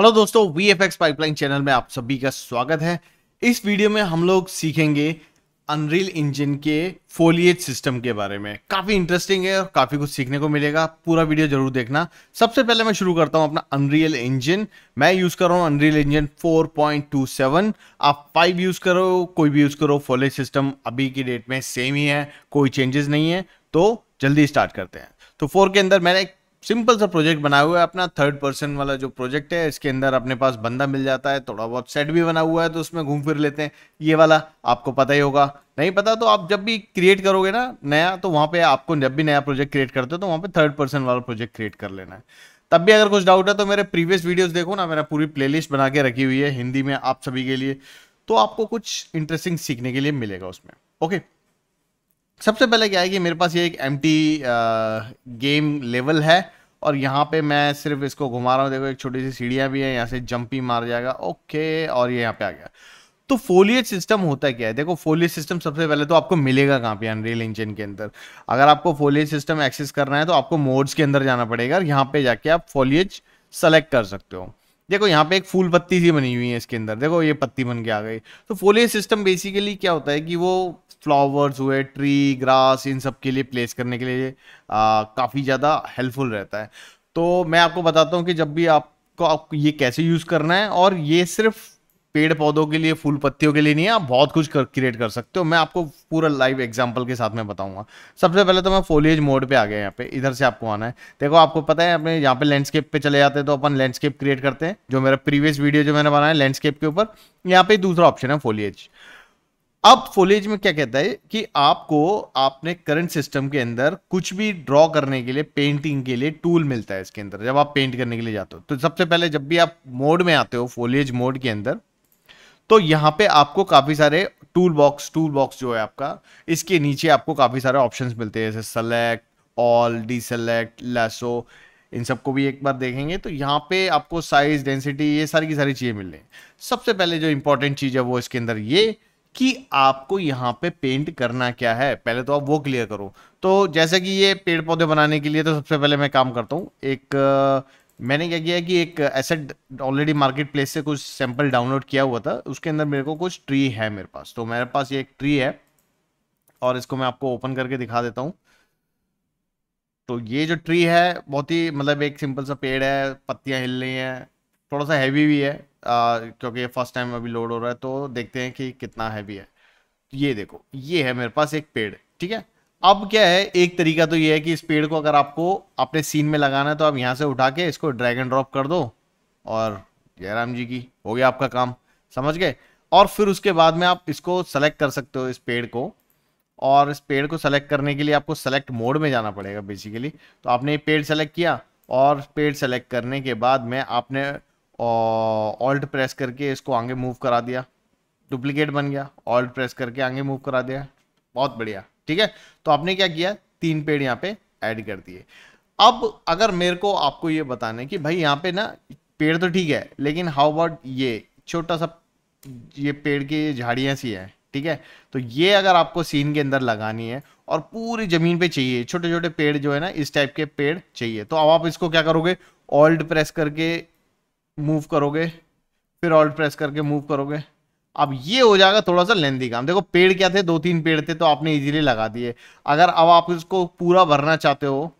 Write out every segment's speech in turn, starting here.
hello दोस्तों V F X pipeline channel में आप सभी का स्वागत है इस वीडियो में हम लोग सीखेंगे अनरील इंजन के फोलिएट सिस्टम के बारे में काफ़ी इंटरेस्टिंग है और काफ़ी कुछ सीखने को मिलेगा पूरा वीडियो जरूर देखना सबसे पहले मैं शुरू करता हूँ अपना अनरियल इंजन मैं यूज़ कर रहा हूँ अनरियल इंजन 4.27 आप 5 यूज़ करो कोई भी यूज़ करो फोलिएट सिस्टम अभी की डेट में सेम ही है कोई चेंजेस नहीं है तो जल्दी स्टार्ट करते हैं तो फोर के अंदर मैंने एक सिंपल सा प्रोजेक्ट बना हुआ है अपना थर्ड पर्सन वाला जो प्रोजेक्ट है इसके अंदर अपने पास बंदा मिल जाता है थोड़ा बहुत सेट भी बना हुआ है तो उसमें घूम फिर लेते हैं ये वाला आपको पता ही होगा नहीं पता तो आप जब भी क्रिएट करोगे ना नया तो वहाँ पे आपको जब भी नया प्रोजेक्ट क्रिएट करते हो तो वहाँ पे थर्ड पर्सन वाला प्रोजेक्ट क्रिएट कर लेना है तब भी अगर कुछ डाउट है तो मेरे प्रीवियस वीडियोज देखो ना मेरा पूरी प्ले बना के रखी हुई है हिंदी में आप सभी के लिए तो आपको कुछ इंटरेस्टिंग सीखने के लिए मिलेगा उसमें ओके सबसे पहले क्या है कि मेरे पास ये एक एम गेम लेवल है और यहाँ पे मैं सिर्फ इसको घुमा रहा हूँ देखो एक छोटी सी सीढ़ियाँ भी है यहाँ से जंप ही मार जाएगा ओके और ये यहाँ पे आ गया तो फोलियज सिस्टम होता क्या है देखो फोलियज सिस्टम सबसे पहले तो आपको मिलेगा कहाँ पे अनरियल इंजन के अंदर अगर आपको फोलियज सिस्टम एक्सेस करना है तो आपको मोड्स के अंदर जाना पड़ेगा और यहाँ पे जाके आप फोलियज सेलेक्ट कर सकते हो देखो यहाँ पे एक फूल पत्ती सी बनी हुई है इसके अंदर देखो ये पत्ती बन के आ गई तो फोलियज सिस्टम बेसिकली क्या होता है कि वो फ्लावर्स हुए ट्री ग्रास इन सब के लिए प्लेस करने के लिए काफ़ी ज़्यादा हेल्पफुल रहता है तो मैं आपको बताता हूँ कि जब भी आपको आपको ये कैसे यूज़ करना है और ये सिर्फ पेड़ पौधों के लिए फूल पत्तियों के लिए नहीं है आप बहुत कुछ कर क्रिएट कर सकते हो मैं आपको पूरा लाइव एग्जांपल के साथ में बताऊंगा सबसे पहले तो मैं फोलिएज मोड पे आ गया यहाँ पे इधर से आपको आना है देखो आपको पता है अपने यहाँ पे लैंडस्केप पे चले जाते हैं तो अपन लैंडस्केप क्रिएट करते हैं जो मेरा प्रीवियस वीडियो जो मैंने बनाया है लैंडस्केप के ऊपर यहाँ पे दूसरा ऑप्शन है फोलियज अब फोलेज में क्या कहता है कि आपको आपने करंट सिस्टम के अंदर कुछ भी ड्रॉ करने के लिए पेंटिंग के लिए टूल मिलता है इसके अंदर जब आप पेंट करने के लिए जाते हो तो सबसे पहले जब भी आप मोड में आते हो फोलेज मोड के अंदर तो यहां पे आपको काफ़ी सारे टूल बॉक्स टूल बॉक्स जो है आपका इसके नीचे आपको काफ़ी सारे ऑप्शन मिलते हैं जैसे select all deselect lasso इन सबको भी एक बार देखेंगे तो यहाँ पे आपको साइज डेंसिटी ये सारी की सारी चीज़ें मिल रही सबसे पहले जो इंपॉर्टेंट चीज़ है वो इसके अंदर ये कि आपको यहाँ पे पेंट करना क्या है पहले तो आप वो क्लियर करो तो जैसे कि ये पेड़ पौधे बनाने के लिए तो सबसे पहले मैं काम करता हूँ एक मैंने क्या किया कि एक ऐसे ऑलरेडी मार्केट प्लेस से कुछ सैंपल डाउनलोड किया हुआ था उसके अंदर मेरे को कुछ ट्री है मेरे पास तो मेरे पास ये एक ट्री है और इसको मैं आपको ओपन करके दिखा देता हूँ तो ये जो ट्री है बहुत ही मतलब एक सिंपल सा पेड़ है पत्तियाँ हिल रही हैं थोड़ा सा हैवी भी है क्योंकि ये फर्स्ट टाइम अभी लोड हो रहा है तो देखते हैं कि कितना हैवी है ये देखो ये है मेरे पास एक पेड़ ठीक है अब क्या है एक तरीका तो ये है कि इस पेड़ को अगर आपको अपने सीन में लगाना है तो आप यहाँ से उठा के इसको ड्रैग एंड ड्रॉप कर दो और जयराम जी की हो गया आपका काम समझ गए और फिर उसके बाद में आप इसको सेलेक्ट कर सकते हो इस पेड़ को और इस पेड़ को सेलेक्ट करने के लिए आपको सेलेक्ट मोड में जाना पड़ेगा बेसिकली तो आपने ये पेड़ सेलेक्ट किया और पेड़ सेलेक्ट करने के बाद में आपने और ऑल्ट प्रेस करके इसको आगे मूव करा दिया डुप्लीकेट बन गया ऑल्ट प्रेस करके आगे मूव करा दिया बहुत बढ़िया ठीक है तो आपने क्या किया तीन पेड़ यहाँ पे ऐड कर दिए अब अगर मेरे को आपको ये बताने कि भाई यहाँ पे ना पेड़ तो ठीक है लेकिन हाउ अबाउट ये छोटा सा ये पेड़ की झाड़ियाँ सी है ठीक है तो ये अगर आपको सीन के अंदर लगानी है और पूरी ज़मीन पे चाहिए छोटे छोटे पेड़ जो है ना इस टाइप के पेड़ चाहिए तो अब आप इसको क्या करोगे ऑल्ट प्रेस करके मूव करोगे फिर ऑल्ट प्रेस करके मूव करोगे अब ये हो जाएगा थोड़ा सा लेंदी काम देखो पेड़ क्या थे दो तीन पेड़ थे तो आपने इजीली लगा दिए अगर अब आप इसको पूरा भरना चाहते हो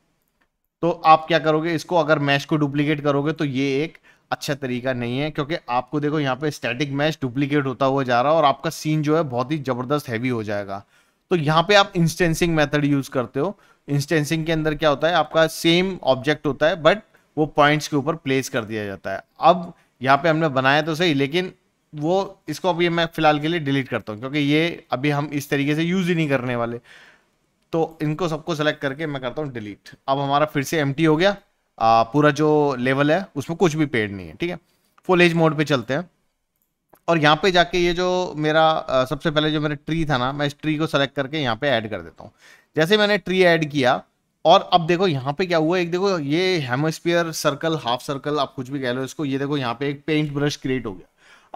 तो आप क्या करोगे इसको अगर मैश को डुप्लीकेट करोगे तो ये एक अच्छा तरीका नहीं है क्योंकि आपको देखो यहाँ पे स्टैटिक मैश डुप्लीकेट होता हुआ जा रहा है और आपका सीन जो है बहुत ही ज़बरदस्त हैवी हो जाएगा तो यहाँ पे आप इंस्टेंसिंग मेथड यूज़ करते हो इंस्टेंसिंग के अंदर क्या होता है आपका सेम ऑब्जेक्ट होता है बट वो पॉइंट्स के ऊपर प्लेस कर दिया जाता है अब यहाँ पे हमने बनाया तो सही लेकिन वो इसको अभी मैं फ़िलहाल के लिए डिलीट करता हूँ क्योंकि ये अभी हम इस तरीके से यूज़ ही नहीं करने वाले तो इनको सबको सेलेक्ट करके मैं करता हूँ डिलीट अब हमारा फिर से एम हो गया आ, पूरा जो लेवल है उसमें कुछ भी पेड नहीं है ठीक है फुल एज मोड पे चलते हैं और यहाँ पे जाके ये जो मेरा सबसे पहले जो मेरा ट्री था ना मैं इस ट्री को सेलेक्ट करके यहाँ पे ऐड कर देता हूँ जैसे मैंने ट्री ऐड किया और अब देखो यहाँ पे क्या हुआ एक देखो ये हेमोस्पियर सर्कल हाफ सर्कल आप कुछ भी कह लो इसको ये देखो यहाँ पे एक पेंट ब्रश क्रिएट हो गया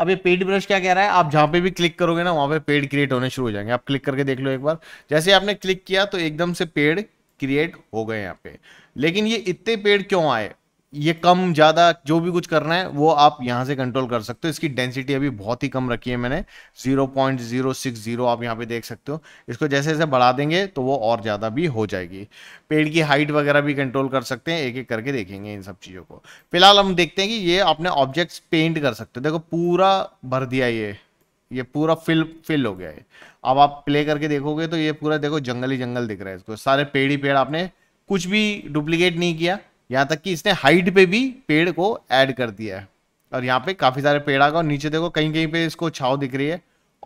अब ये पेंट ब्रश क्या कह रहा है आप जहाँ पे भी क्लिक करोगे ना वहाँ पे पेड़ क्रिएट होने शुरू हो जाएंगे आप क्लिक करके देख लो एक बार जैसे आपने क्लिक किया तो एकदम से पेड़ क्रिएट हो गए यहाँ पे लेकिन ये इतने पेड़ क्यों आए ये कम ज़्यादा जो भी कुछ करना है वो आप यहाँ से कंट्रोल कर सकते हो इसकी डेंसिटी अभी बहुत ही कम रखी है मैंने 0.060 आप यहाँ पे देख सकते हो इसको जैसे जैसे बढ़ा देंगे तो वो और ज़्यादा भी हो जाएगी पेड़ की हाइट वगैरह भी कंट्रोल कर सकते हैं एक एक करके देखेंगे इन सब चीज़ों को फिलहाल हम देखते हैं कि ये अपने ऑब्जेक्ट्स पेंट कर सकते हो देखो पूरा भर दिया ये ये पूरा फिल फिल हो गया है अब आप प्ले करके देखोगे तो ये पूरा देखो जंगल ही जंगल दिख रहा है इसको सारे पेड़ ही पेड़ आपने कुछ भी डुप्लीकेट नहीं किया यहाँ तक कि इसने हाइट पे भी पेड़ को ऐड कर दिया है और यहाँ पे काफ़ी सारे पेड़ आ गए और नीचे देखो कहीं कहीं पे इसको छाव दिख रही है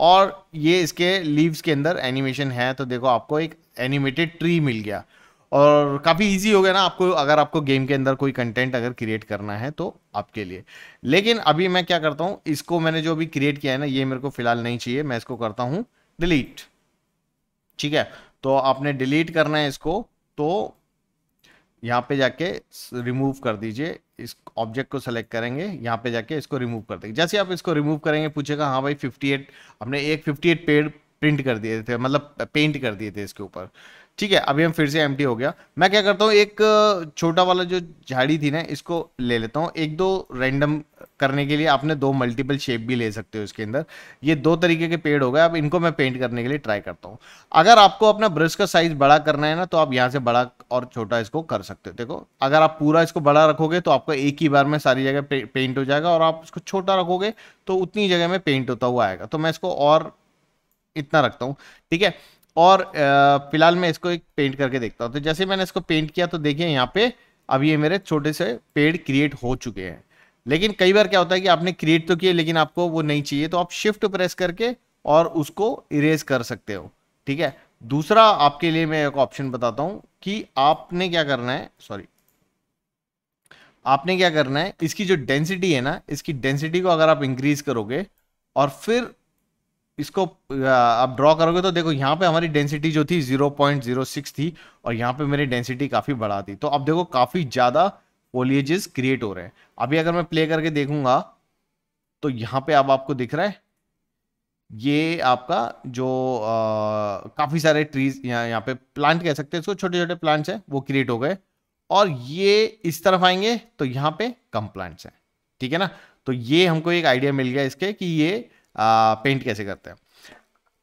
और ये इसके लीव्स के अंदर एनिमेशन है तो देखो आपको एक एनिमेटेड ट्री मिल गया और काफ़ी इजी हो गया ना आपको अगर आपको गेम के अंदर कोई कंटेंट अगर क्रिएट करना है तो आपके लिए लेकिन अभी मैं क्या करता हूँ इसको मैंने जो अभी क्रिएट किया है ना ये मेरे को फिलहाल नहीं चाहिए मैं इसको करता हूँ डिलीट ठीक है तो आपने डिलीट करना है इसको तो यहाँ पे जाके रिमूव कर दीजिए इस ऑब्जेक्ट को सेलेक्ट करेंगे यहाँ पे जाके इसको रिमूव कर देंगे जैसे आप इसको रिमूव करेंगे पूछेगा हाँ भाई 58 हमने एक 58 पेड़ प्रिंट कर दिए थे मतलब पेंट कर दिए थे इसके ऊपर ठीक है अभी हम फिर से एम हो गया मैं क्या करता हूँ एक छोटा वाला जो झाड़ी थी ना इसको ले लेता हूँ एक दो रैंडम करने के लिए आपने दो मल्टीपल शेप भी ले सकते हो इसके अंदर ये दो तरीके के पेड़ हो गए अब इनको मैं पेंट करने के लिए ट्राई करता हूँ अगर आपको अपना ब्रश का साइज बड़ा करना है ना तो आप यहाँ से बड़ा और छोटा इसको कर सकते हो देखो अगर आप पूरा इसको बड़ा रखोगे तो आपको एक ही बार में सारी जगह पेंट हो जाएगा और आप इसको छोटा रखोगे तो उतनी जगह में पेंट होता हुआ आएगा तो मैं इसको और इतना रखता हूँ ठीक है और फिलहाल मैं इसको एक पेंट करके देखता हूँ तो जैसे मैंने इसको पेंट किया तो देखिए यहाँ पे अब ये मेरे छोटे से पेड़ क्रिएट हो चुके हैं लेकिन कई बार क्या होता है कि आपने क्रिएट तो किए लेकिन आपको वो नहीं चाहिए तो आप शिफ्ट प्रेस करके और उसको इरेज कर सकते हो ठीक है दूसरा आपके लिए मैं एक ऑप्शन बताता हूँ कि आपने क्या करना है सॉरी आपने क्या करना है इसकी जो डेंसिटी है ना इसकी डेंसिटी को अगर आप इंक्रीज करोगे और फिर इसको आप ड्रॉ करोगे तो देखो यहाँ पे हमारी डेंसिटी जो थी 0.06 थी और यहाँ पे मेरी डेंसिटी काफ़ी बढ़ा थी तो अब देखो काफ़ी ज़्यादा पोलियजेस क्रिएट हो रहे हैं अभी अगर मैं प्ले करके देखूंगा तो यहाँ पे अब आपको दिख रहा है ये आपका जो काफ़ी सारे ट्रीज यहाँ यहाँ पे प्लांट कह सकते हैं इसको छोटे छोटे प्लांट्स हैं वो क्रिएट हो गए और ये इस तरफ आएंगे तो यहाँ पे कम प्लांट्स हैं ठीक है ना तो ये हमको एक आइडिया मिल गया इसके कि ये पेंट कैसे करते हैं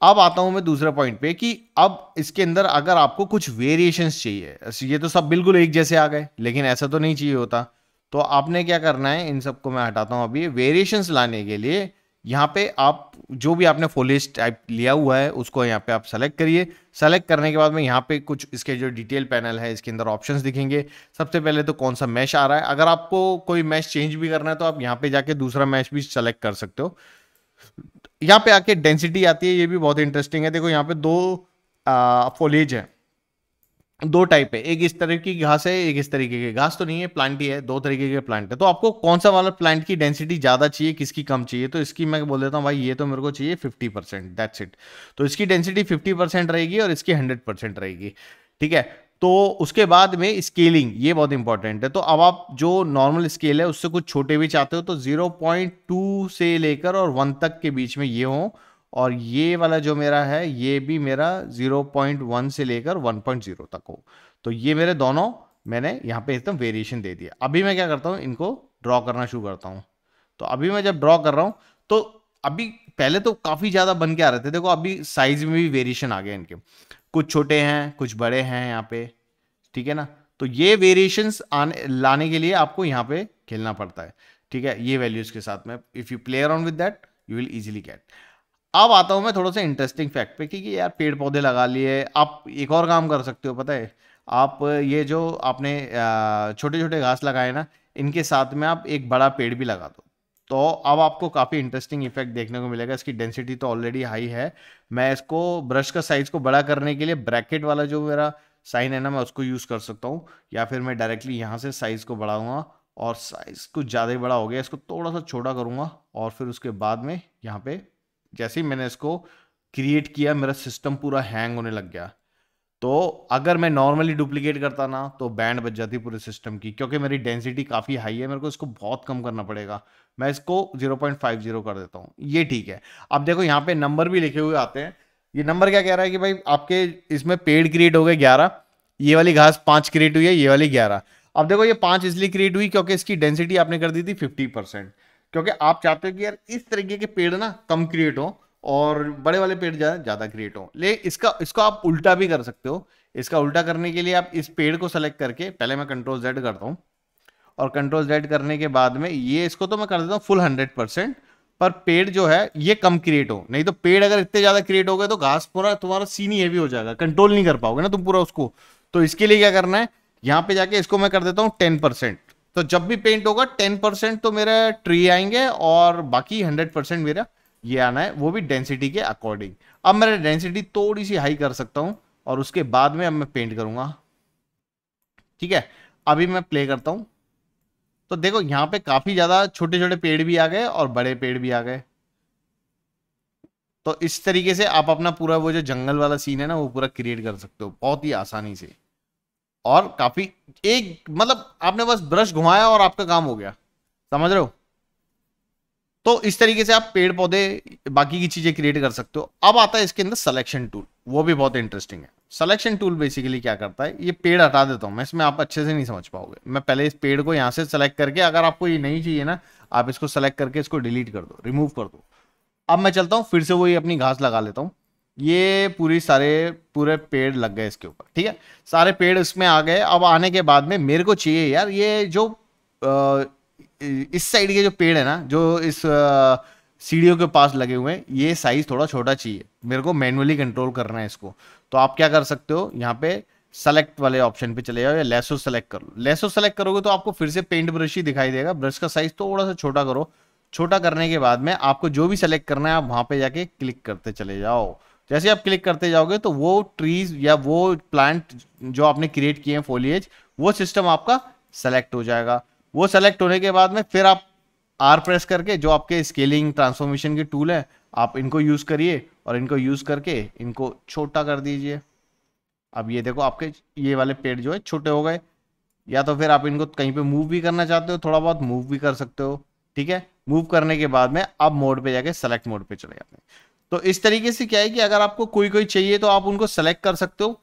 अब आता हूं मैं दूसरे पॉइंट पे कि अब इसके अंदर अगर आपको कुछ वेरिएशंस चाहिए ये तो सब बिल्कुल एक जैसे आ गए लेकिन ऐसा तो नहीं चाहिए होता तो आपने क्या करना है इन सबको मैं हटाता हूँ अभी वेरिएशंस लाने के लिए यहाँ पे आप जो भी आपने फोलिस्ट टाइप लिया हुआ है उसको यहाँ पे आप सेलेक्ट करिए सेलेक्ट करने के बाद में यहाँ पे कुछ इसके जो डिटेल पैनल है इसके अंदर ऑप्शंस दिखेंगे सबसे पहले तो कौन सा मैश आ रहा है अगर आपको कोई मैश चेंज भी करना है तो आप यहाँ पे जाके दूसरा मैश भी सेलेक्ट कर सकते हो यहाँ पे आके डेंसिटी आती है ये भी बहुत इंटरेस्टिंग है देखो यहाँ पे दो फोलेज है दो टाइप है एक इस तरह की घास है एक इस तरीके की घास तो नहीं है प्लांट ही है दो तरीके के प्लांट है तो आपको कौन सा वाला प्लांट की डेंसिटी ज़्यादा चाहिए किसकी कम चाहिए तो इसकी मैं बोल देता हूँ भाई ये तो मेरे को चाहिए फिफ्टी परसेंट दैट्स इट तो इसकी डेंसिटी फिफ्टी परसेंट रहेगी और इसकी हंड्रेड परसेंट रहेगी ठीक है तो उसके बाद में स्केलिंग ये बहुत इंपॉर्टेंट है तो अब आप जो नॉर्मल स्केल है उससे कुछ छोटे भी चाहते हो तो 0.2 से लेकर और 1 तक के बीच में ये हो और ये वाला जो मेरा है ये भी मेरा 0.1 से लेकर 1.0 तक हो तो ये मेरे दोनों मैंने यहाँ पे एकदम वेरिएशन दे दिया अभी मैं क्या करता हूँ इनको ड्रॉ करना शुरू करता हूँ तो अभी मैं जब ड्रॉ कर रहा हूँ तो अभी पहले तो काफ़ी ज़्यादा बन के आ रहे थे देखो अभी साइज में भी वेरिएशन आ गया इनके कुछ छोटे हैं कुछ बड़े हैं यहाँ पे ठीक है ना तो ये वेरिएशन आने लाने के लिए आपको यहाँ पे खेलना पड़ता है ठीक है ये वैल्यूज के साथ में if you play around with that you will easily get अब आता हूं मैं थोड़ा सा इंटरेस्टिंग फैक्ट पे कि यार पेड़ पौधे लगा लिए आप एक और काम कर सकते हो पता है आप ये जो आपने छोटे छोटे घास लगाए ना इनके साथ में आप एक बड़ा पेड़ भी लगा दो तो अब आपको काफ़ी इंटरेस्टिंग इफेक्ट देखने को मिलेगा इसकी डेंसिटी तो ऑलरेडी हाई है मैं इसको ब्रश का साइज को बड़ा करने के लिए ब्रैकेट वाला जो मेरा साइन है ना मैं उसको यूज़ कर सकता हूँ या फिर मैं डायरेक्टली यहाँ से साइज़ को बढ़ाऊँगा और साइज़ कुछ ज़्यादा ही बड़ा हो गया इसको थोड़ा सा छोटा करूँगा और फिर उसके बाद में यहाँ पे जैसे ही मैंने इसको क्रिएट किया मेरा सिस्टम पूरा हैंग होने लग गया तो अगर मैं नॉर्मली डुप्लीकेट करता ना तो बैंड बच जाती पूरे सिस्टम की क्योंकि मेरी डेंसिटी काफ़ी हाई है मेरे को इसको बहुत कम करना पड़ेगा मैं इसको 0.50 कर देता हूँ ये ठीक है अब देखो यहाँ पे नंबर भी लिखे हुए आते हैं ये नंबर क्या कह रहा है कि भाई आपके इसमें पेड़ क्रिएट हो गए ग्यारह ये वाली घास पांच क्रिएट हुई है ये वाली ग्यारह अब देखो ये पांच इसलिए क्रिएट हुई क्योंकि इसकी डेंसिटी आपने कर दी थी फिफ्टी परसेंट क्योंकि आप चाहते हो कि यार इस तरीके के पेड़ ना कम क्रिएट हो और बड़े वाले पेड़ ज़्यादा क्रिएट हो ले इसका इसको आप उल्टा भी कर सकते हो इसका उल्टा करने के लिए आप इस पेड़ को सेलेक्ट करके पहले मैं कंट्रोल जेड करता हूँ और कंट्रोल जेड करने के बाद में ये इसको तो मैं कर देता हूँ फुल हंड्रेड परसेंट पर पेड़ जो है ये कम क्रिएट हो नहीं तो पेड़ अगर इतने ज्यादा क्रिएट हो गए तो घास पूरा तुम्हारा सीन ही हैवी हो जाएगा कंट्रोल नहीं कर पाओगे ना तुम पूरा उसको तो इसके लिए क्या करना है यहाँ पे जाके इसको मैं कर देता हूँ टेन परसेंट तो जब भी पेंट होगा टेन परसेंट तो मेरा ट्री आएंगे और बाकी हंड्रेड परसेंट मेरा ये आना है वो भी डेंसिटी के अकॉर्डिंग अब मैं डेंसिटी थोड़ी सी हाई कर सकता हूँ और उसके बाद में अब मैं पेंट करूंगा ठीक है अभी मैं प्ले करता हूँ तो देखो यहाँ पे काफी ज्यादा छोटे छोटे पेड़ भी आ गए और बड़े पेड़ भी आ गए तो इस तरीके से आप अपना पूरा वो जो जंगल वाला सीन है ना वो पूरा क्रिएट कर सकते हो बहुत ही आसानी से और काफी एक मतलब आपने बस ब्रश घुमाया और आपका काम हो गया समझ रहे हो तो इस तरीके से आप पेड़ पौधे बाकी की चीज़ें क्रिएट कर सकते हो अब आता है इसके अंदर सलेक्शन टूल वो भी बहुत इंटरेस्टिंग है सलेक्शन टूल बेसिकली क्या करता है ये पेड़ हटा देता हूँ मैं इसमें आप अच्छे से नहीं समझ पाओगे मैं पहले इस पेड़ को यहाँ से सेलेक्ट करके अगर आपको ये नहीं चाहिए ना आप इसको सेलेक्ट करके इसको डिलीट कर दो रिमूव कर दो अब मैं चलता हूँ फिर से वही अपनी घास लगा लेता हूँ ये पूरी सारे पूरे पेड़ लग गए इसके ऊपर ठीक है सारे पेड़ इसमें आ गए अब आने के बाद में मेरे को चाहिए यार ये जो आ, इस साइड के जो पेड़ है ना जो इस सीढ़ियों के पास लगे हुए हैं ये साइज थोड़ा छोटा चाहिए मेरे को मैनुअली कंट्रोल करना है इसको तो आप क्या कर सकते हो यहाँ पे सेलेक्ट वाले ऑप्शन पे चले जाओ या लेसो सेलेक्ट करो लेसो सेलेक्ट करोगे तो आपको फिर से पेंट ब्रश ही दिखाई देगा ब्रश का साइज थोड़ा सा छोटा करो छोटा करने के बाद में आपको जो भी सेलेक्ट करना है आप वहां पे जाके क्लिक करते चले जाओ जैसे आप क्लिक करते जाओगे तो वो ट्रीज या वो प्लांट जो आपने क्रिएट किए हैं फोलियज वो सिस्टम आपका सेलेक्ट हो जाएगा वो सेलेक्ट होने के बाद में फिर आप आर प्रेस करके जो आपके स्केलिंग ट्रांसफॉर्मेशन के टूल हैं आप इनको यूज़ करिए और इनको यूज़ करके इनको छोटा कर दीजिए अब ये देखो आपके ये वाले पेड़ जो है छोटे हो गए या तो फिर आप इनको कहीं पे मूव भी करना चाहते हो थोड़ा बहुत मूव भी कर सकते हो ठीक है मूव करने के बाद में अब मोड पे जाके सेलेक्ट मोड पे चले जाते हैं तो इस तरीके से क्या है कि अगर आपको कोई कोई चाहिए तो आप उनको सेलेक्ट कर सकते हो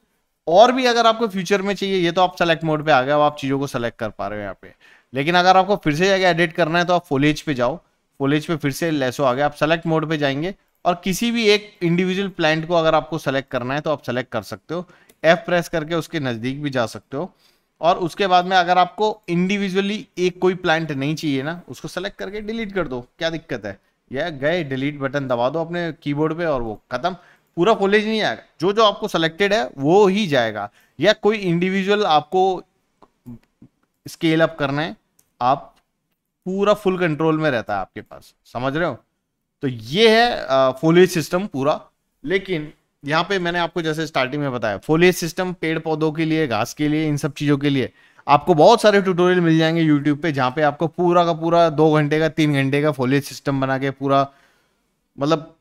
और भी अगर आपको फ्यूचर में चाहिए ये तो आप सेलेक्ट मोड पे आ गए अब आप चीज़ों को सेलेक्ट कर पा रहे हो यहाँ पे लेकिन अगर आपको फिर से जाके एडिट करना है तो आप फोलेज पे जाओ फोलेज पे फिर से लेसो आ गया आप सेलेक्ट मोड पे जाएंगे और किसी भी एक इंडिविजुअल प्लांट को अगर आपको सेलेक्ट करना है तो आप सेलेक्ट कर सकते हो एफ प्रेस करके उसके नज़दीक भी जा सकते हो और उसके बाद में अगर आपको इंडिविजुअली एक कोई प्लांट नहीं चाहिए ना उसको सेलेक्ट करके डिलीट कर दो क्या दिक्कत है या गए डिलीट बटन दबा दो अपने कीबोर्ड पे और वो खत्म पूरा फोलेज नहीं आएगा जो जो आपको सेलेक्टेड है वो ही जाएगा या कोई इंडिविजुअल आपको स्केल अप करना है आप पूरा फुल कंट्रोल में रहता है आपके पास समझ रहे हो तो ये है फोलियज सिस्टम पूरा लेकिन यहाँ पे मैंने आपको जैसे स्टार्टिंग में बताया फोलिएज सिस्टम पेड़ पौधों के लिए घास के लिए इन सब चीज़ों के लिए आपको बहुत सारे ट्यूटोरियल मिल जाएंगे यूट्यूब पे जहाँ पे आपको पूरा का पूरा दो घंटे का तीन घंटे का फोलिएज सिस्टम बना के पूरा मतलब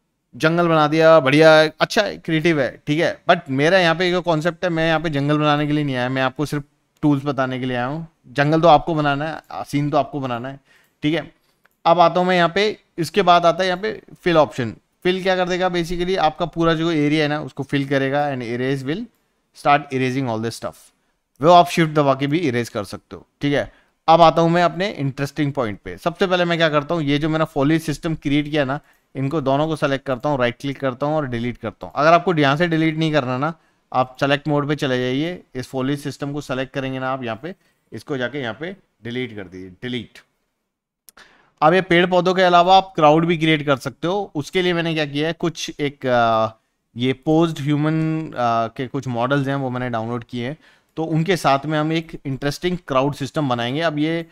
जंगल बना दिया बढ़िया अच्छा क्रिएटिव है ठीक है बट मेरा यहाँ पे एक कॉन्सेप्ट है मैं यहाँ पे जंगल बनाने के लिए नहीं आया मैं आपको सिर्फ टूल्स बताने के लिए आया हूँ जंगल तो आपको बनाना है सीन तो आपको बनाना है ठीक है अब आता हूँ मैं यहाँ पे इसके बाद आता है यहाँ पे फिल ऑप्शन फिल क्या कर देगा बेसिकली आपका पूरा जो एरिया है ना उसको फिल करेगा and erase will start erasing all the stuff वो आप शिफ्ट दबा के भी इरेज कर सकते हो ठीक है अब आता हूँ मैं अपने इंटरेस्टिंग पॉइंट पे सबसे पहले मैं क्या करता हूँ ये जो मैंने फॉलेज सिस्टम क्रिएट किया ना इनको दोनों को सेलेक्ट करता हूँ राइट क्लिक करता हूँ और डिलीट करता हूँ अगर आपको यहाँ से डिलीट नहीं करना ना आप सेलेक्ट मोड पे चले जाइए इस फॉलेज सिस्टम को सेलेक्ट करेंगे ना आप यहाँ पे इसको जाके यहाँ पे डिलीट कर दीजिए डिलीट अब ये पेड़ पौधों के अलावा आप क्राउड भी क्रिएट कर सकते हो उसके लिए मैंने क्या किया है कुछ एक ये पोज्ड ह्यूमन के कुछ मॉडल्स हैं वो मैंने डाउनलोड किए हैं तो उनके साथ में हम एक इंटरेस्टिंग क्राउड सिस्टम बनाएंगे अब ये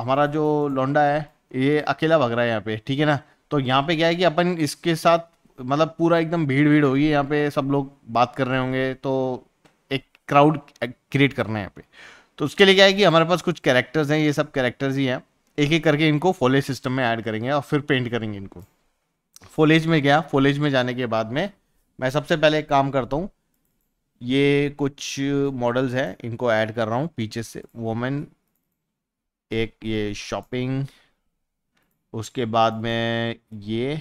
हमारा जो लौंडा है ये अकेला भग रहा है यहाँ पे ठीक है ना तो यहाँ पे क्या है कि अपन इसके साथ मतलब पूरा एकदम भीड़ भीड़ होगी यहाँ पे सब लोग बात कर रहे होंगे तो एक क्राउड क्रिएट करना है यहाँ पे तो उसके लिए क्या है कि हमारे पास कुछ कैरेक्टर्स हैं ये सब कैरेक्टर्स ही हैं एक एक करके इनको फोलेज सिस्टम में ऐड करेंगे और फिर पेंट करेंगे इनको फोलेज में गया फोलेज में जाने के बाद में मैं सबसे पहले एक काम करता हूँ ये कुछ मॉडल्स हैं इनको ऐड कर रहा हूँ पीछे से वोमेन एक ये शॉपिंग उसके बाद में ये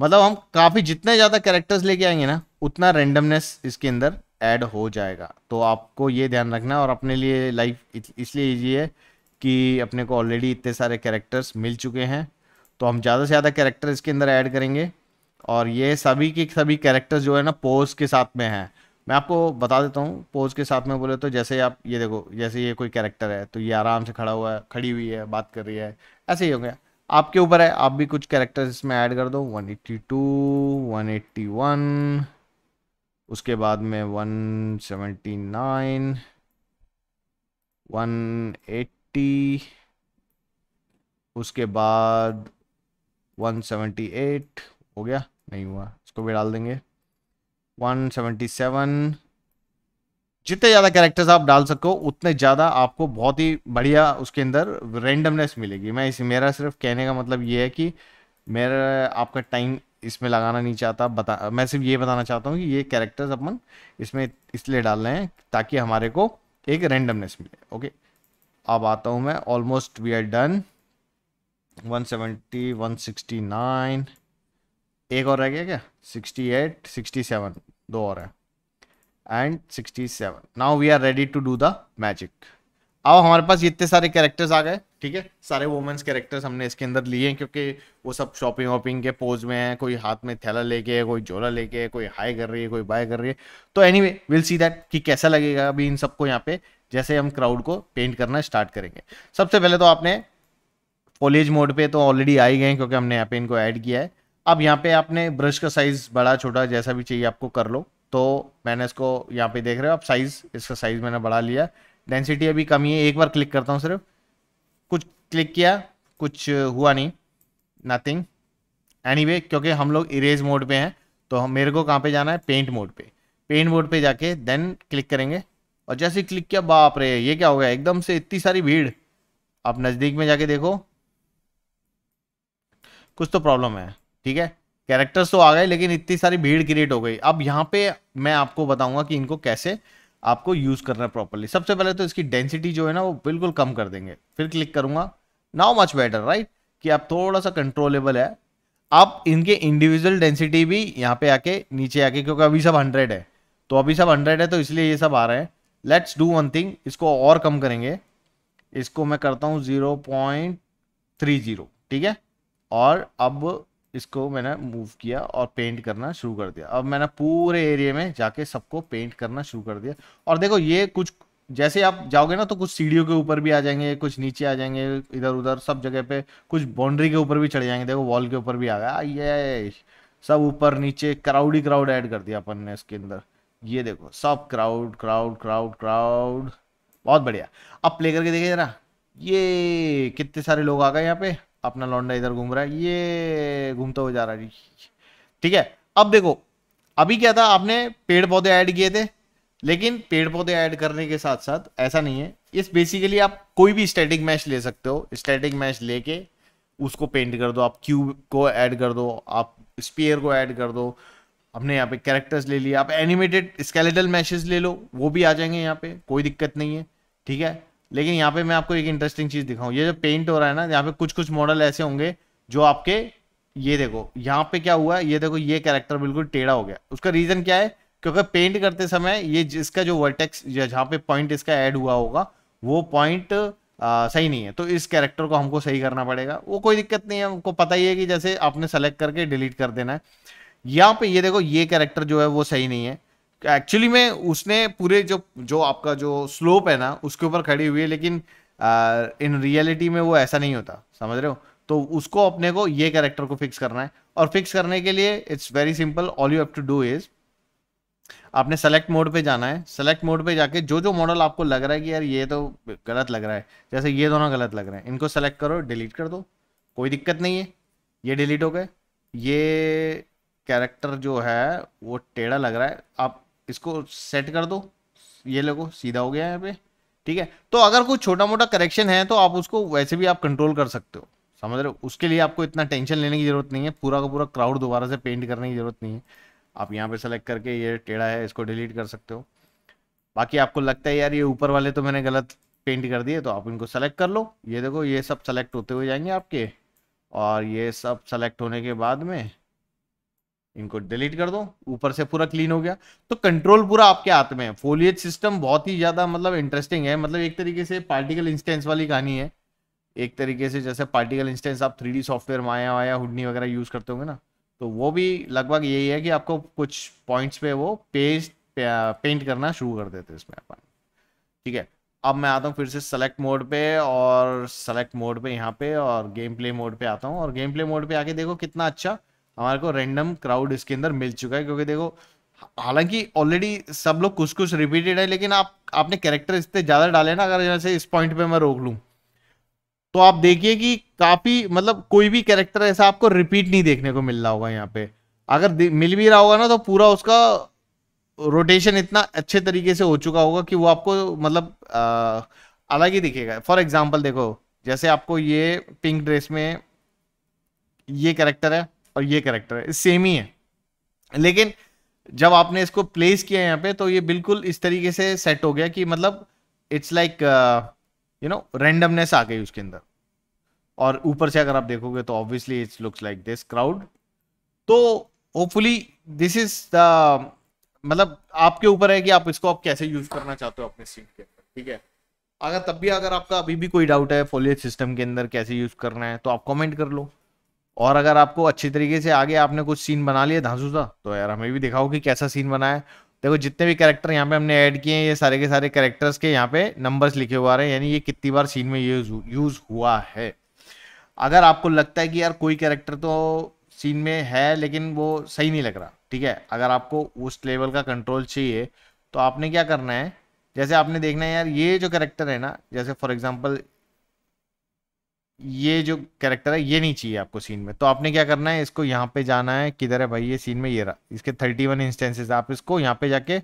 मतलब हम काफ़ी जितने ज़्यादा कैरेक्टर्स लेके आएंगे ना उतना रेंडमनेस इसके अंदर ऐड हो जाएगा तो आपको ये ध्यान रखना और अपने लिए लाइफ इसलिए ईजी है कि अपने को ऑलरेडी इतने सारे कैरेक्टर्स मिल चुके हैं तो हम ज़्यादा से ज़्यादा कैरेक्टर इसके अंदर ऐड करेंगे और ये सभी के सभी कैरेक्टर्स जो है ना पोज के साथ में हैं मैं आपको बता देता हूँ पोज के साथ में बोले तो जैसे आप ये देखो जैसे ये कोई कैरेक्टर है तो ये आराम से खड़ा हुआ है खड़ी हुई है बात कर रही है ऐसे ही हो गया आपके ऊपर है आप भी कुछ कैरेक्टर्स इसमें ऐड कर दो 182, 181 उसके बाद में 179 180 उसके बाद 178 हो गया नहीं हुआ इसको भी डाल देंगे 177 जितने ज़्यादा कैरेक्टर्स आप डाल सको उतने ज़्यादा आपको बहुत ही बढ़िया उसके अंदर रेंडमनेस मिलेगी मैं इस मेरा सिर्फ कहने का मतलब ये है कि मेरा आपका टाइम इसमें लगाना नहीं चाहता बता मैं सिर्फ ये बताना चाहता हूँ कि ये कैरेक्टर्स अपन इसमें इसलिए डाल रहे हैं ताकि हमारे को एक रेंडमनेस मिले ओके अब आता हूँ मैं ऑलमोस्ट वी आर डन 170, 169 एक और रह गया क्या 68, 67 दो और है and 67 now we are ready to do the magic अब हमारे पास इतने सारे कैरेक्टर्स आ गए ठीक है सारे वुमेन्स कैरेक्टर्स हमने इसके अंदर लिए हैं क्योंकि वो सब शॉपिंग वॉपिंग के पोज में हैं कोई हाथ में थैला लेके है कोई झोला लेके है कोई हाई कर रही है कोई बाय कर रही है तो anyway will see that कि कैसा लगेगा अभी इन सबको यहाँ पे जैसे हम क्राउड को पेंट करना स्टार्ट करेंगे सबसे पहले तो आपने फॉलेज मोड पे तो ऑलरेडी आ ही गए क्योंकि हमने यहाँ पे इनको ऐड किया है अब यहाँ पे आपने ब्रश का साइज़ बड़ा छोटा जैसा भी चाहिए आपको कर लो तो मैंने इसको यहाँ पे देख रहे हो आप साइज़ इसका साइज़ मैंने बढ़ा लिया डेंसिटी अभी कम ही है एक बार क्लिक करता हूँ सिर्फ कुछ क्लिक किया कुछ हुआ नहीं नथिंग एनीवे क्योंकि हम लोग इरेज मोड पे हैं तो हम मेरे को कहाँ पे जाना है पेंट मोड पे पेंट मोड पे जाके देन क्लिक करेंगे और जैसे ही क्लिक किया बाप रे ये क्या हो गया एकदम से इतनी सारी भीड़ आप नज़दीक में जाके देखो कुछ तो प्रॉब्लम है ठीक है कैरेक्टर्स तो आ गए लेकिन इतनी सारी भीड़ क्रिएट हो गई अब यहाँ पे मैं आपको बताऊंगा कि इनको कैसे आपको यूज़ करना प्रॉपरली सबसे पहले तो इसकी डेंसिटी जो है ना वो बिल्कुल कम कर देंगे फिर क्लिक करूंगा नाउ मच बेटर राइट कि आप थोड़ा सा कंट्रोलेबल है आप इनके इंडिविजुअल डेंसिटी भी यहाँ पे आके नीचे आके क्योंकि अभी सब हंड्रेड है तो अभी सब हंड्रेड है तो इसलिए ये सब आ रहे हैं लेट्स डू वन थिंग इसको और कम करेंगे इसको मैं करता हूँ ज़ीरो पॉइंट थ्री जीरो ठीक है और अब इसको मैंने मूव किया और पेंट करना शुरू कर दिया अब मैंने पूरे एरिया में जाके सबको पेंट करना शुरू कर दिया और देखो ये कुछ जैसे आप जाओगे ना तो कुछ सीढ़ियों के ऊपर भी आ जाएंगे कुछ नीचे आ जाएंगे इधर उधर सब जगह पे कुछ बाउंड्री के ऊपर भी चढ़ जाएंगे देखो वॉल के ऊपर भी आ गया ये सब ऊपर नीचे क्राउड ही क्राउड ऐड कर दिया अपन ने इसके अंदर ये देखो सब क्राउड क्राउड क्राउड क्राउड बहुत बढ़िया अब प्ले करके देखिए जरा ये कितने सारे लोग आ गए यहाँ पे अपना लौंडा इधर घूम रहा है ये घूमता हुआ जा रहा है ठीक है अब देखो अभी क्या था आपने पेड़ पौधे ऐड किए थे लेकिन पेड़ पौधे ऐड करने के साथ साथ ऐसा नहीं है इस बेसिकली आप कोई भी स्टैटिक मैश ले सकते हो स्टैटिक मैश लेके उसको पेंट कर दो आप क्यूब को ऐड कर दो आप स्पीयर को ऐड कर दो अपने यहाँ पे कैरेक्टर्स ले लिए आप एनिमेटेड स्केलेटल मैशेस ले लो वो भी आ जाएंगे यहाँ पे कोई दिक्कत नहीं है ठीक है लेकिन यहाँ पे मैं आपको एक इंटरेस्टिंग चीज़ दिखाऊँ ये जो पेंट हो रहा है ना यहाँ पे कुछ कुछ मॉडल ऐसे होंगे जो आपके ये देखो यहाँ पे क्या हुआ ये देखो ये कैरेक्टर बिल्कुल टेढ़ा हो गया उसका रीज़न क्या है क्योंकि पेंट करते समय ये जिसका जो वर्टेक्स जहाँ पे पॉइंट इसका ऐड हुआ होगा वो पॉइंट सही नहीं है तो इस कैरेक्टर को हमको सही करना पड़ेगा वो कोई दिक्कत नहीं है हमको पता ही है कि जैसे आपने सेलेक्ट करके डिलीट कर देना है यहाँ पे ये देखो ये कैरेक्टर जो है वो सही नहीं है एक्चुअली में उसने पूरे जो जो आपका जो स्लोप है ना उसके ऊपर खड़ी हुई है लेकिन इन रियलिटी में वो ऐसा नहीं होता समझ रहे हो तो उसको अपने को ये कैरेक्टर को फिक्स करना है और फिक्स करने के लिए it's very simple all you have to do is आपने सेलेक्ट मोड पे जाना है सेलेक्ट मोड पे जाके जो जो मॉडल आपको लग रहा है कि यार ये तो गलत लग रहा है जैसे ये दोनों गलत लग रहे हैं इनको सेलेक्ट करो डिलीट कर दो कोई दिक्कत नहीं है ये डिलीट हो गए ये कैरेक्टर जो है वो टेढ़ा लग रहा है आप इसको सेट कर दो ये लोगो सीधा हो गया यहाँ पे ठीक है तो अगर कोई छोटा मोटा करेक्शन है तो आप उसको वैसे भी आप कंट्रोल कर सकते हो समझ रहे हो उसके लिए आपको इतना टेंशन लेने की जरूरत नहीं है पूरा का पूरा क्राउड दोबारा से पेंट करने की जरूरत नहीं है आप यहाँ पे सेलेक्ट करके ये टेढ़ा है इसको डिलीट कर सकते हो बाकी आपको लगता है यार ये ऊपर वाले तो मैंने गलत पेंट कर दिए तो आप इनको सेलेक्ट कर लो ये देखो ये सब सेलेक्ट होते हुए जाएंगे आपके और ये सब सेलेक्ट होने के बाद में इनको डिलीट कर दो ऊपर से पूरा क्लीन हो गया तो कंट्रोल पूरा आपके हाथ में है फोलियज सिस्टम बहुत ही ज़्यादा मतलब इंटरेस्टिंग है मतलब एक तरीके से पार्टिकल इंस्टेंस वाली कहानी है एक तरीके से जैसे पार्टिकल इंस्टेंस आप three software Maya via Houdini वगैरह यूज़ करते होंगे ना तो वो भी लगभग यही है कि आपको कुछ पॉइंट्स पे वो पेस्ट पेंट करना शुरू कर देते हैं इसमें अपन ठीक है अब मैं आता हूँ फिर से सेलेक्ट मोड पे और सेलेक्ट मोड पे यहाँ पे और गेम प्ले मोड पे आता हूँ और गेम प्ले मोड पे आके देखो कितना अच्छा हमारे को रेंडम क्राउड इसके अंदर मिल चुका है क्योंकि देखो हालांकि ऑलरेडी सब लोग कुछ कुछ रिपीटेड है लेकिन आप आपने कैरेक्टर इतने ज़्यादा डाले ना अगर जैसे इस पॉइंट पे मैं रोक लूं तो आप देखिए कि काफ़ी मतलब कोई भी कैरेक्टर ऐसा आपको रिपीट नहीं देखने को मिल रहा होगा यहाँ पे अगर मिल भी रहा होगा ना तो पूरा उसका रोटेशन इतना अच्छे तरीके से हो चुका होगा कि वो आपको मतलब अलग ही दिखेगा फॉर एग्जाम्पल देखो जैसे आपको ये पिंक ड्रेस में ये कैरेक्टर है और ये करेक्टर है सेम ही है लेकिन जब आपने इसको प्लेस किया यहाँ पे तो ये बिल्कुल इस तरीके से सेट हो गया कि मतलब it's like you know randomness आ गई उसके अंदर और ऊपर से अगर आप देखोगे तो obviously it's looks like this crowd तो होपफुली दिस इज द मतलब आपके ऊपर है कि आप इसको आप कैसे यूज करना चाहते हो अपने सीट के अंदर ठीक है अगर तब भी अगर आपका अभी भी कोई डाउट है फोलियर सिस्टम के अंदर कैसे यूज करना है तो आप कमेंट कर लो और अगर आपको अच्छी तरीके से आगे आपने कुछ सीन बना लिया धांसू सा तो यार हमें भी दिखाओ कि कैसा सीन बना है देखो जितने भी कैरेक्टर यहाँ पे हमने ऐड किए हैं ये सारे के सारे कैरेक्टर्स के यहाँ पे नंबर्स लिखे हुए आ रहे हैं यानी ये कितनी बार सीन में यूज यूज हुआ है अगर आपको लगता है कि यार कोई कैरेक्टर तो सीन में है लेकिन वो सही नहीं लग रहा ठीक है अगर आपको उस लेवल का कंट्रोल चाहिए तो आपने क्या करना है जैसे आपने देखना है यार ये जो कैरेक्टर है ना जैसे फॉर एग्जाम्पल ये जो कैरेक्टर है ये नहीं चाहिए आपको सीन में तो आपने क्या करना है इसको यहाँ पे जाना है किधर है भाई ये सीन में ये रहा इसके थर्टी वन इंस्टेंसेज आप इसको यहाँ पे जाके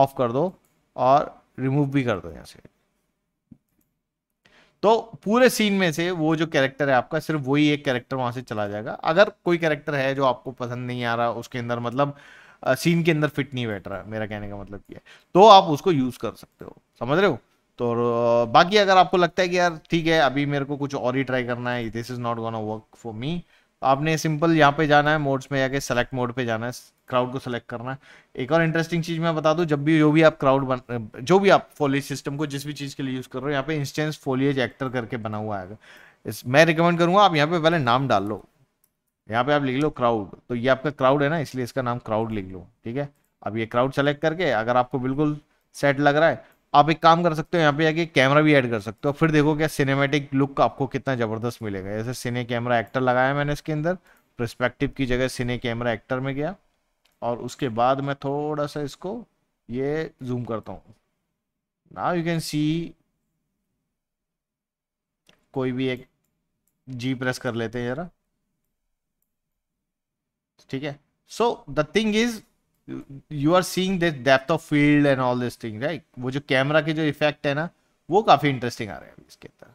ऑफ कर दो और रिमूव भी कर दो यहाँ से तो पूरे सीन में से वो जो कैरेक्टर है आपका सिर्फ वही एक कैरेक्टर वहां से चला जाएगा अगर कोई कैरेक्टर है जो आपको पसंद नहीं आ रहा उसके अंदर मतलब सीन के अंदर फिट नहीं बैठ रहा मेरा कहने का मतलब ये है तो आप उसको यूज कर सकते हो समझ रहे हो तो बाकी अगर आपको लगता है कि यार ठीक है अभी मेरे को कुछ और ही ट्राई करना है this is not gonna work for me आपने सिंपल यहाँ पे जाना है मोड्स में जाके सेलेक्ट मोड पे जाना है क्राउड को सेलेक्ट करना है एक और इंटरेस्टिंग चीज़ मैं बता दूं जब भी जो भी आप क्राउड बन जो भी आप फोलियज सिस्टम को जिस भी चीज़ के लिए यूज़ कर रहे हो यहाँ पे इंस्टेंस फोलियज एक्टर करके बना हुआ है इस मैं रिकमेंड करूंगा आप यहाँ पे पहले नाम डाल लो यहाँ पे आप लिख लो क्राउड तो ये आपका क्राउड है ना इसलिए इसका नाम क्राउड लिख लो ठीक है अब ये क्राउड सेलेक्ट करके अगर आपको बिल्कुल सेट लग रहा है आप एक काम कर सकते हो यहाँ पे आके कैमरा भी ऐड कर सकते हो फिर देखो क्या सिनेमेटिक लुक आपको कितना ज़बरदस्त मिलेगा जैसे सिने कैमरा एक्टर लगाया मैंने इसके अंदर प्रस्पेक्टिव की जगह सिने कैमरा एक्टर में गया और उसके बाद मैं थोड़ा सा इसको ये जूम करता हूँ नाउ यू कैन सी कोई भी एक जी प्रेस कर लेते हैं जरा ठीक है so the thing is you are seeing this depth of field and all this thing right वो जो कैमरा के जो इफेक्ट है ना वो काफ़ी इंटरेस्टिंग आ रहे हैं इसके अंदर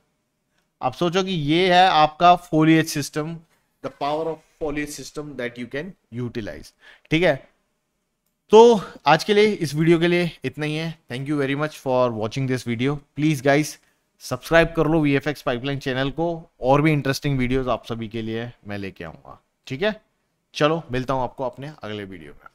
आप सोचो कि ये है आपका foliage system the power of foliage system that you can utilise ठीक है तो आज के लिए इस वीडियो के लिए इतना ही है thank you very much for watching this video please guys subscribe कर लो V F X pipeline channel को और भी इंटरेस्टिंग वीडियोज आप सभी के लिए मैं लेके आऊंगा ठीक है चलो मिलता हूँ आपको अपने अगले वीडियो में